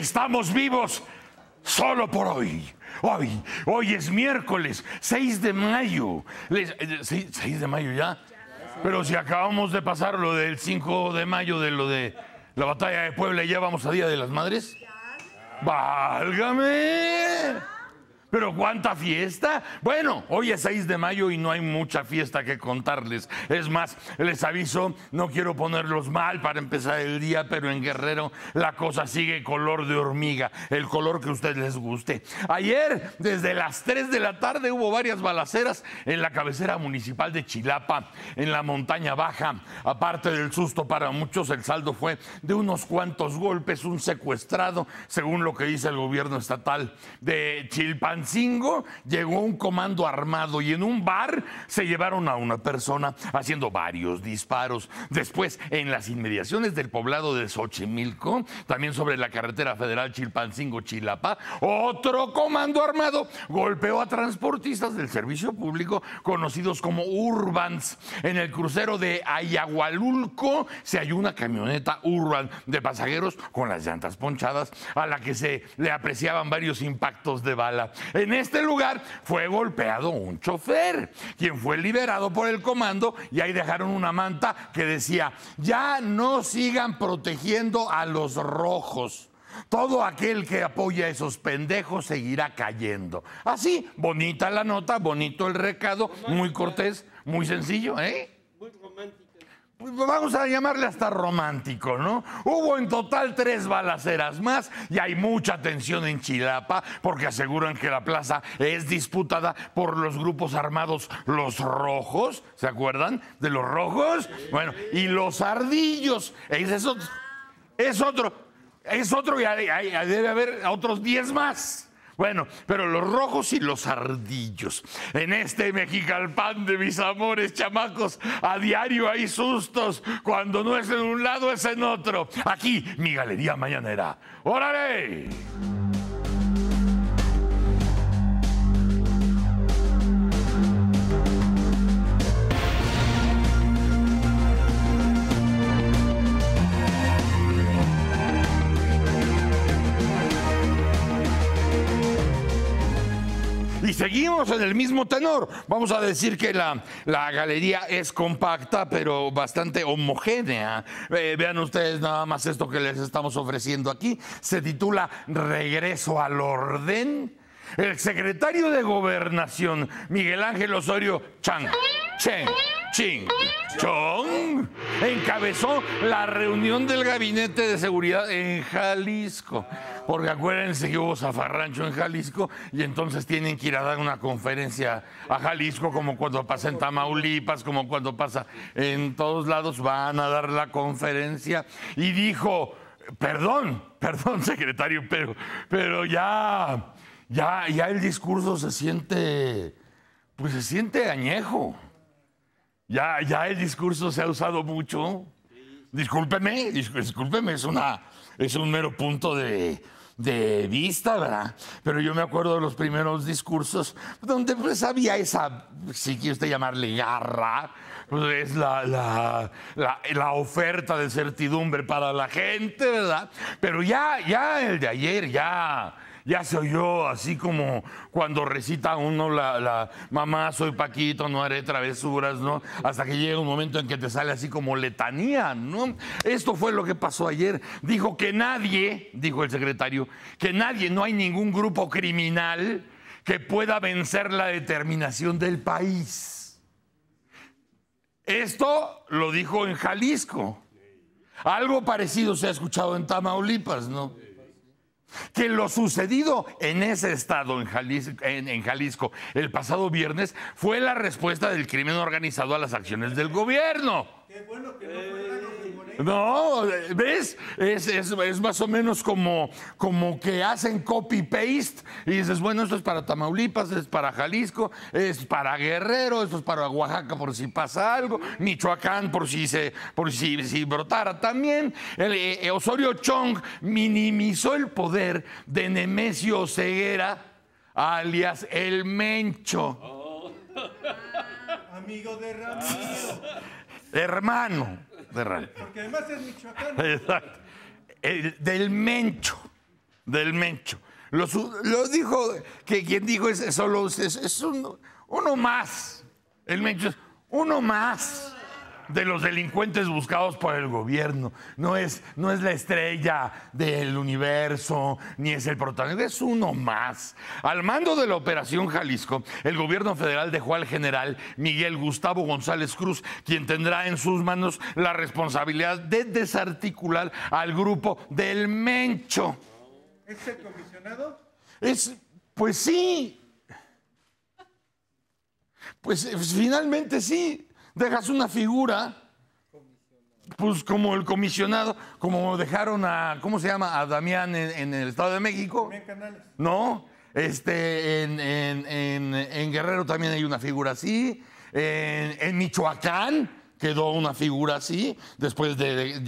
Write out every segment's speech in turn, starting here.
Estamos vivos solo por hoy. Hoy, es miércoles 6 de mayo. 6 eh, de mayo ya. Pero si acabamos de pasar lo del 5 de mayo de lo de la batalla de Puebla y ya vamos a Día de las Madres. Válgame. Pero ¿cuánta fiesta? Bueno, hoy es 6 de mayo y no hay mucha fiesta que contarles. Es más, les aviso, no quiero ponerlos mal para empezar el día, pero en Guerrero la cosa sigue color de hormiga, el color que a ustedes les guste. Ayer, desde las 3 de la tarde, hubo varias balaceras en la cabecera municipal de Chilapa, en la montaña baja. Aparte del susto para muchos, el saldo fue de unos cuantos golpes, un secuestrado, según lo que dice el gobierno estatal de Chilpan Chilpancingo llegó un comando armado y en un bar se llevaron a una persona haciendo varios disparos. Después, en las inmediaciones del poblado de Xochimilco, también sobre la carretera federal Chilpancingo-Chilapa, otro comando armado golpeó a transportistas del servicio público conocidos como Urbans. En el crucero de Ayagualulco se halló una camioneta Urban de pasajeros con las llantas ponchadas a la que se le apreciaban varios impactos de bala. En este lugar fue golpeado un chofer, quien fue liberado por el comando y ahí dejaron una manta que decía, ya no sigan protegiendo a los rojos. Todo aquel que apoya a esos pendejos seguirá cayendo. Así, bonita la nota, bonito el recado, muy cortés, muy sencillo, ¿eh? vamos a llamarle hasta romántico, ¿no? Hubo en total tres balaceras más y hay mucha tensión en Chilapa porque aseguran que la plaza es disputada por los grupos armados Los Rojos, ¿se acuerdan? De los Rojos, bueno, y los Ardillos, es otro, es otro, es otro y debe haber otros diez más. Bueno, pero los rojos y los ardillos. En este Mexicalpan de mis amores, chamacos, a diario hay sustos. Cuando no es en un lado, es en otro. Aquí, mi galería mañanera. ¡Órale! seguimos en el mismo tenor. Vamos a decir que la, la galería es compacta, pero bastante homogénea. Eh, vean ustedes nada más esto que les estamos ofreciendo aquí. Se titula Regreso al Orden. El secretario de Gobernación, Miguel Ángel Osorio Chang. Ching Chong encabezó la reunión del Gabinete de Seguridad en Jalisco. Porque acuérdense que hubo zafarrancho en Jalisco y entonces tienen que ir a dar una conferencia a Jalisco, como cuando pasa en Tamaulipas, como cuando pasa en todos lados, van a dar la conferencia. Y dijo, perdón, perdón, secretario, pero, pero ya, ya, ya el discurso se siente, pues se siente añejo. Ya, ya el discurso se ha usado mucho. Discúlpeme, discúlpeme, es, una, es un mero punto de, vista, ¿verdad? Pero yo me acuerdo de los primeros discursos donde pues había esa, si quiere usted llamarle garra, pues es la, la, oferta de certidumbre para la gente, ¿verdad? Pero ya, ya el de ayer, ya ya se oyó así como cuando recita uno la, la, mamá, soy Paquito, no haré travesuras, ¿no? Hasta que llega un momento en que te sale así como letanía, ¿no? Esto fue lo que pasó ayer. Dijo que nadie, dijo el secretario, que nadie, no hay ningún grupo criminal que pueda vencer la determinación del país. Esto lo dijo en Jalisco. Algo parecido se ha escuchado en Tamaulipas, ¿no? que lo sucedido en ese estado, en Jalisco, el pasado viernes, fue la respuesta del crimen organizado a las acciones del gobierno no No, ¿ves? Es, más o menos como, como que hacen copy-paste y dices, bueno, esto es para Tamaulipas, es para Jalisco, es para Guerrero, esto es para Oaxaca por si pasa algo, Michoacán por si, se, por si, si brotara también. El, eh, eh, Osorio Chong minimizó el poder de Nemesio Ceguera, alias El Mencho. Oh. Amigo de Ramiro. Ah hermano Porque además es michoacano. Exacto. del Mencho, del Mencho. Lo dijo, que quien dijo es solo es, es uno, uno más. El Mencho es uno más de los delincuentes buscados por el gobierno. No es, no es la estrella del universo, ni es el protagonista, es uno más. Al mando de la Operación Jalisco, el gobierno federal dejó al general Miguel Gustavo González Cruz, quien tendrá en sus manos la responsabilidad de desarticular al grupo del Mencho. ¿Es ¿Este el comisionado? Es, pues sí. Pues eh, finalmente sí dejas una figura, pues como el comisionado, como dejaron a, ¿cómo se llama? A Damián en, el Estado de México. ¿No? Este, en, en Guerrero también hay una figura así. En, Michoacán quedó una figura así, después de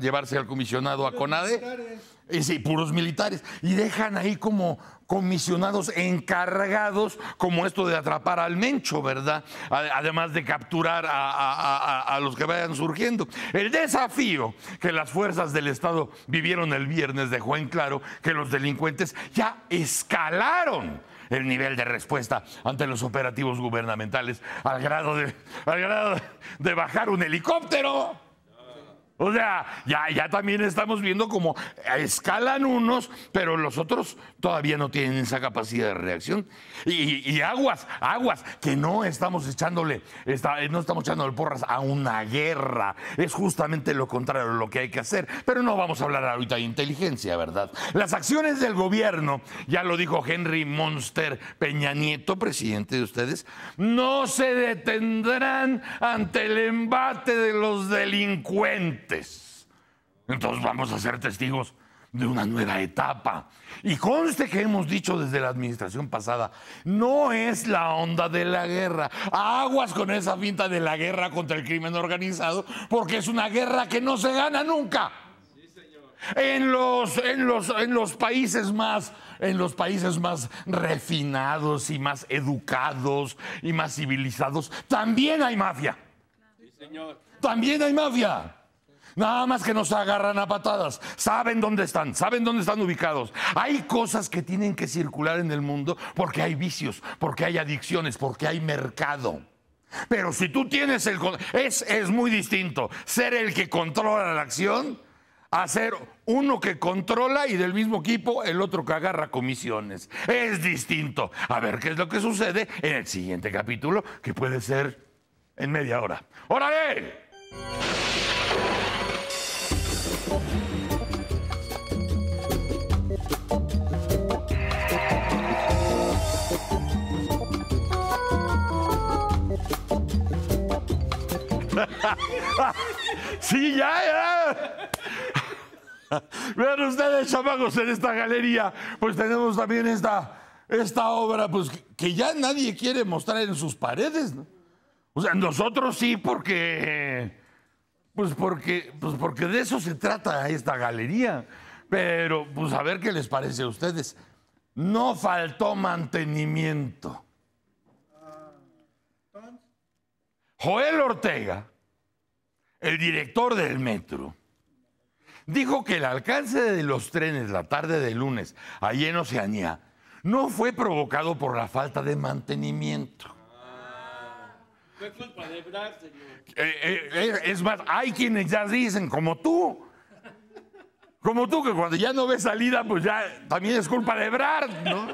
llevarse al comisionado a CONADE. Y sí, puros militares. Y dejan ahí como comisionados encargados, como esto de atrapar al mencho, ¿verdad? Además de capturar a, a, los que vayan surgiendo. El desafío que las fuerzas del Estado vivieron el viernes dejó en claro que los delincuentes ya escalaron el nivel de respuesta ante los operativos gubernamentales al grado de, al grado de bajar un helicóptero. O sea, ya, también estamos viendo como escalan unos, pero los otros todavía no tienen esa capacidad de reacción. Y, aguas, aguas, que no estamos echándole, eh, no estamos echándole porras a una guerra. Es justamente lo contrario lo que hay que hacer. Pero no vamos a hablar ahorita de inteligencia, ¿verdad? Las acciones del gobierno, ya lo dijo Henry Monster Peña Nieto, presidente de ustedes, no se detendrán ante el embate de los delincuentes. Entonces vamos a ser testigos de una nueva etapa. Y conste que hemos dicho desde la administración pasada, no es la onda de la guerra. Aguas con esa pinta de la guerra contra el crimen organizado, porque es una guerra que no se gana nunca. En los, en, los, en los países más en los países más refinados y más educados y más civilizados, también hay mafia. Sí, señor. También hay mafia. Nada más que nos agarran a patadas. Saben dónde están, saben dónde están ubicados. Hay cosas que tienen que circular en el mundo porque hay vicios, porque hay adicciones, porque hay mercado. Pero si tú tienes el... Es, es muy distinto ser el que controla la acción a ser uno que controla y del mismo equipo el otro que agarra comisiones. Es distinto. A ver qué es lo que sucede en el siguiente capítulo, que puede ser en media hora. ¡Órale! sí, ya, ya. Vean ustedes, chamacos, en esta galería, pues tenemos también esta, esta obra, pues que ya nadie quiere mostrar en sus paredes, ¿no? O sea, nosotros sí, porque pues porque, pues porque de eso se trata esta galería. Pero, pues a ver qué les parece a ustedes. No faltó mantenimiento. Joel Ortega, el director del metro, dijo que el alcance de los trenes la tarde de lunes allí en Oceanía no fue provocado por la falta de mantenimiento es culpa de Brad, señor. Eh, eh, eh, es más, hay quienes ya dicen, como tú. Como tú, que cuando ya no ves salida, pues ya también es culpa de Brad, ¿no?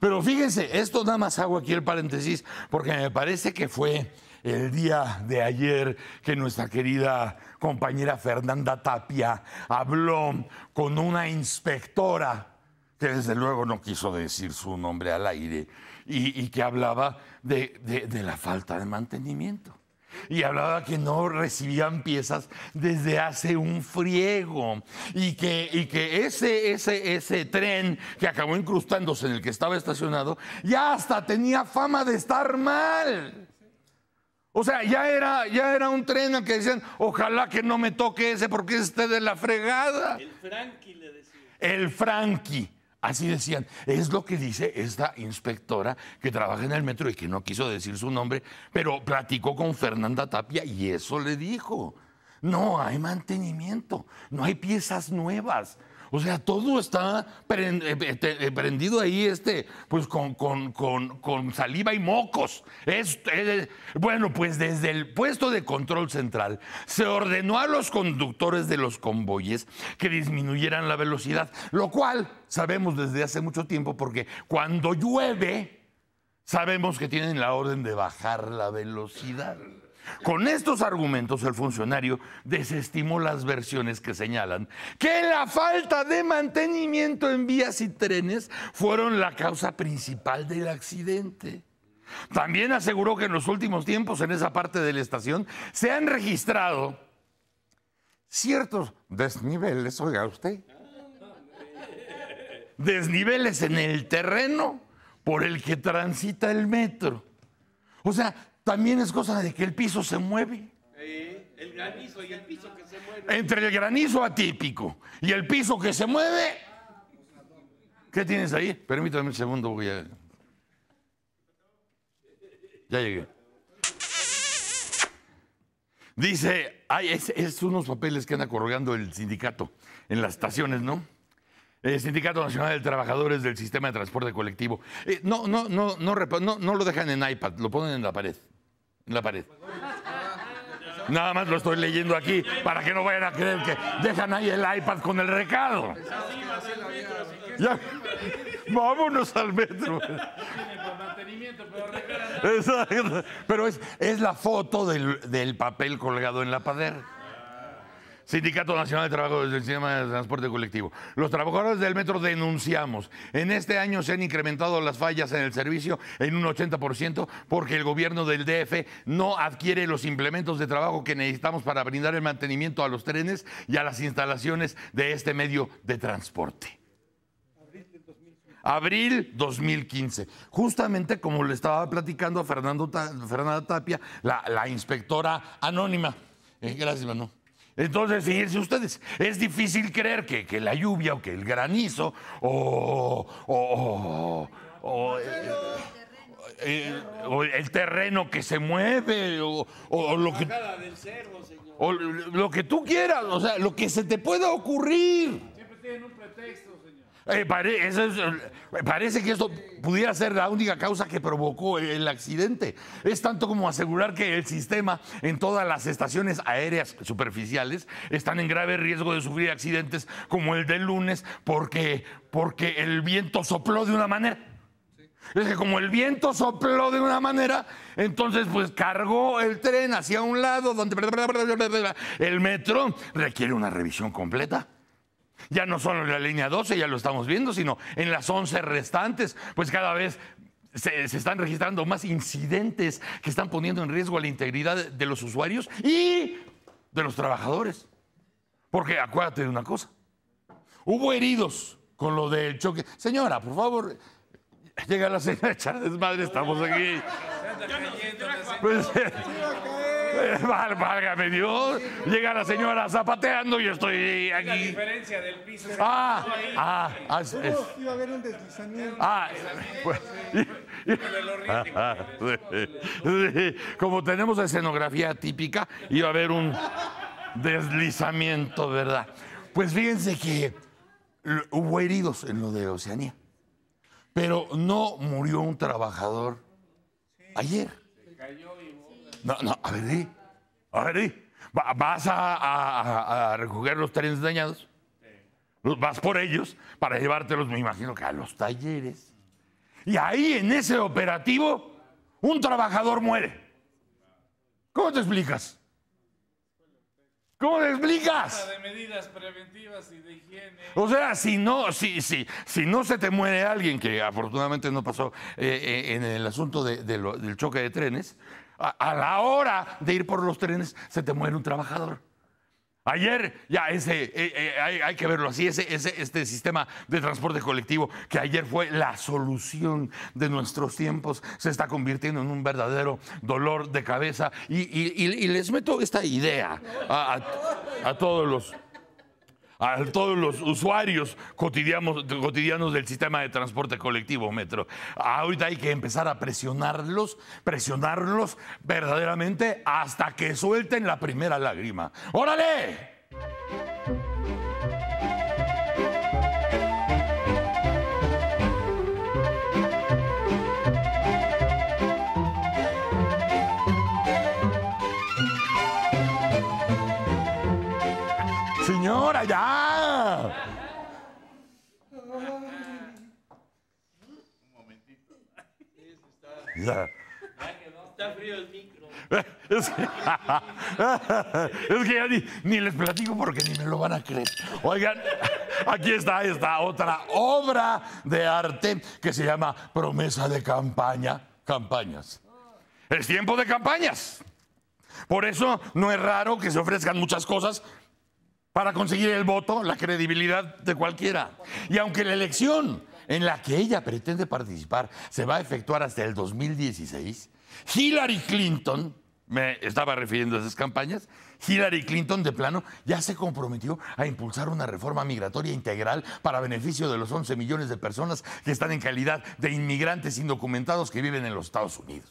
Pero fíjense, esto nada más hago aquí el paréntesis, porque me parece que fue el día de ayer que nuestra querida compañera Fernanda Tapia habló con una inspectora, que desde luego no quiso decir su nombre al aire, y, que hablaba de, la falta de mantenimiento y hablaba que no recibían piezas desde hace un friego y que, que ese, ese, tren que acabó incrustándose en el que estaba estacionado ya hasta tenía fama de estar mal. O sea, ya era, ya era un tren al que decían, ojalá que no me toque ese porque es este de la fregada. El Frankie le decía. El Frankie. Así decían. Es lo que dice esta inspectora que trabaja en el metro y que no quiso decir su nombre, pero platicó con Fernanda Tapia y eso le dijo. No hay mantenimiento, no hay piezas nuevas. O sea, todo está eh, eh, eh, prendido ahí, este, pues con, saliva y mocos. bueno, pues desde el puesto de control central se ordenó a los conductores de los convoyes que disminuyeran la velocidad, lo cual sabemos desde hace mucho tiempo porque cuando llueve, sabemos que tienen la orden de bajar la velocidad. Con estos argumentos, el funcionario desestimó las versiones que señalan que la falta de mantenimiento en vías y trenes fueron la causa principal del accidente. También aseguró que en los últimos tiempos en esa parte de la estación se han registrado ciertos desniveles, oiga usted, desniveles en el terreno por el que transita el metro. O sea, también es cosa de que el piso se mueve. el granizo y el piso que se mueve. Entre el granizo atípico y el piso que se mueve. ¿Qué tienes ahí? Permítame un segundo, voy a. Ya llegué. Dice, ay, es, unos papeles que anda corrogando el sindicato en las estaciones, ¿no? El Sindicato Nacional de Trabajadores del Sistema de Transporte Colectivo. no, no, no, no, no lo dejan en iPad, lo ponen en la pared la pared. Nada más lo estoy leyendo aquí para que no vayan a creer que dejan ahí el iPad con el recado. vámonos al metro. Pero es, es la foto del, del papel colgado en la pared. Sindicato Nacional de Trabajo del Sistema de Transporte Colectivo. Los trabajadores del metro denunciamos. En este año se han incrementado las fallas en el servicio en un 80% porque el gobierno del DF no adquiere los implementos de trabajo que necesitamos para brindar el mantenimiento a los trenes y a las instalaciones de este medio de transporte abril 2015. Justamente como le estaba platicando a Fernando Fernanda Tapia, la, inspectora anónima. Eh, gracias, Manu. Entonces, fíjense ustedes, es difícil creer que, la lluvia o que el granizo o, o, o, o eh, el terreno que se mueve o, lo que... O lo que tú quieras, o sea, lo que se te pueda ocurrir. Siempre tienen un pretexto. Eh, eh, parece que esto pudiera ser la única causa que provocó el accidente. Es tanto como asegurar que el sistema en todas las estaciones aéreas superficiales están en grave riesgo de sufrir accidentes como el del lunes porque, porque el viento sopló de una manera. Es que como el viento sopló de una manera, entonces pues cargó el tren hacia un lado donde el metro requiere una revisión completa. Ya no solo en la línea 12, ya lo estamos viendo, sino en las 11 restantes, pues cada vez se, están registrando más incidentes que están poniendo en riesgo la integridad de, los usuarios y de los trabajadores. Porque acuérdate de una cosa, hubo heridos con lo del choque. Señora, por favor, llega la señora de echar estamos aquí. válgame Dios. Llega la señora zapateando y estoy aquí. La diferencia del piso. Ah, ah, ah, ah. Iba a haber un deslizamiento. Ah, eh, pues, como tenemos escenografía típica, iba a haber un deslizamiento, ¿verdad? Pues fíjense que hubo heridos en lo de Oceanía, pero no murió un trabajador ayer. cayó no, no, a ver, A ver, ¿Vas a, recoger los trenes dañados? Vas por ellos para llevártelos, me imagino que a los talleres. Y ahí en ese operativo, un trabajador muere. ¿Cómo te explicas? ¿Cómo le explicas? De medidas preventivas y de higiene. O sea, si no, si, si, si no se te muere alguien, que afortunadamente no pasó eh, eh, en el asunto del choque de trenes, a, la hora de ir por los trenes se te muere un trabajador. Ayer, ya, ese, eh, eh, hay, que verlo así, ese, este sistema de transporte colectivo que ayer fue la solución de nuestros tiempos se está convirtiendo en un verdadero dolor de cabeza. Y, les meto esta idea a todos los a todos los usuarios cotidianos, del sistema de transporte colectivo metro. Ahorita hay que empezar a presionarlos, presionarlos verdaderamente hasta que suelten la primera lágrima. ¡Órale! Un momentito. Ya. Está frío el micro. Es que, ya ni, ni, les platico porque ni me lo van a creer. Oigan, aquí está esta otra obra de arte que se llama Promesa de Campaña. Campañas. Es tiempo de campañas. Por eso no es raro que se ofrezcan muchas cosas para conseguir el voto, la credibilidad de cualquiera. Y aunque la elección en la que ella pretende participar se va a efectuar hasta el 2016, Hillary Clinton, me estaba refiriendo a esas campañas, Hillary Clinton de plano ya se comprometió a impulsar una reforma migratoria integral para beneficio de los 11 millones de personas que están en calidad de inmigrantes indocumentados que viven en los Estados Unidos.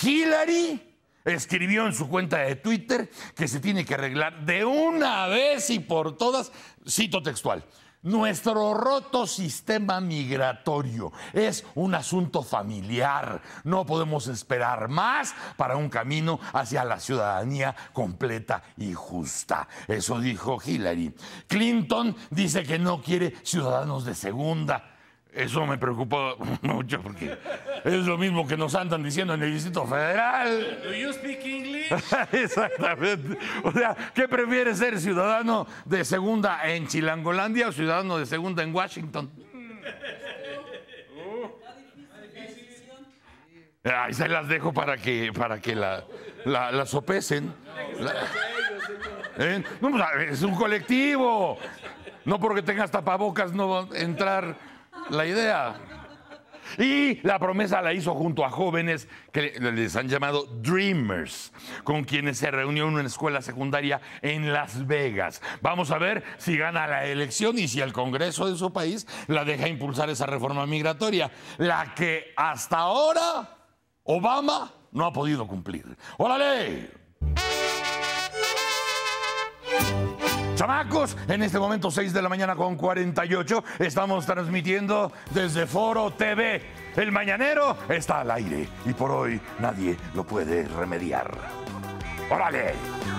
Hillary escribió en su cuenta de Twitter que se tiene que arreglar de una vez y por todas, cito textual. Nuestro roto sistema migratorio es un asunto familiar. No podemos esperar más para un camino hacia la ciudadanía completa y justa. Eso dijo Hillary. Clinton dice que no quiere ciudadanos de segunda. Eso me preocupa mucho porque es lo mismo que nos andan diciendo en el Distrito Federal. Do you speak English? Exactamente. O sea, ¿qué prefieres ser ciudadano de segunda en Chilangolandia o ciudadano de segunda en Washington? Ah, ahí se las dejo para que, para que la, la, sopesen. ¿Eh? Pues, es un colectivo. No porque tengas tapabocas no va a entrar la idea. Y la promesa la hizo junto a jóvenes que les han llamado Dreamers, con quienes se reunió en una escuela secundaria en Las Vegas. Vamos a ver si gana la elección y si el Congreso de su país la deja impulsar esa reforma migratoria, la que hasta ahora Obama no ha podido cumplir. ¡Órale! chamacos. En este momento, 6 de la mañana con 48, estamos transmitiendo desde Foro TV. El mañanero está al aire y por hoy nadie lo puede remediar. ¡Órale!